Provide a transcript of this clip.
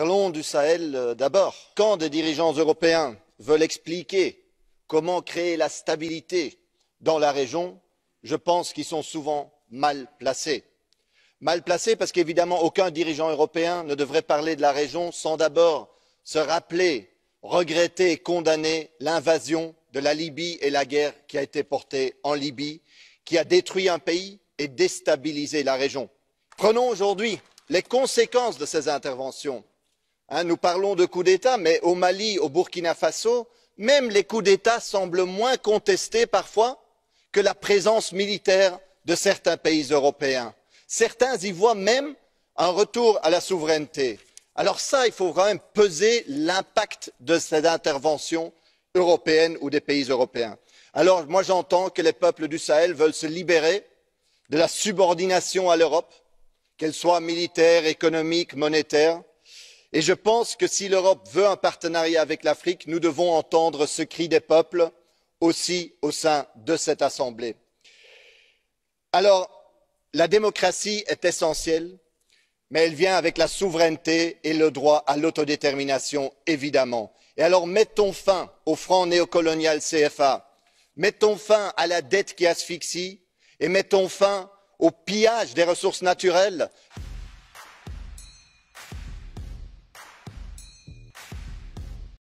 parlons du sahel euh, d'abord. quand des dirigeants européens veulent expliquer comment créer la stabilité dans la région je pense qu'ils sont souvent mal placés. mal placés parce qu'évidemment aucun dirigeant européen ne devrait parler de la région sans d'abord se rappeler regretter et condamner l'invasion de la libye et la guerre qui a été portée en libye qui a détruit un pays et déstabilisé la région. prenons aujourd'hui les conséquences de ces interventions. Hein, nous parlons de coups d'état mais au mali au burkina faso même les coups d'état semblent moins contestés parfois que la présence militaire de certains pays européens. certains y voient même un retour à la souveraineté. alors il faut quand même peser l'impact de cette intervention européenne ou des pays européens. Alors moi j'entends que les peuples du sahel veulent se libérer de la subordination à l'europe qu'elle soit militaire économique monétaire et je pense que si l'europe veut un partenariat avec l'afrique nous devons entendre ce cri des peuples aussi au sein de cette assemblée. Alors, la démocratie est essentielle mais elle vient avec la souveraineté et le droit à l'autodétermination évidemment. Et alors mettons fin au franc néocolonial cfa mettons fin à la dette qui asphyxie et mettons fin au pillage des ressources naturelles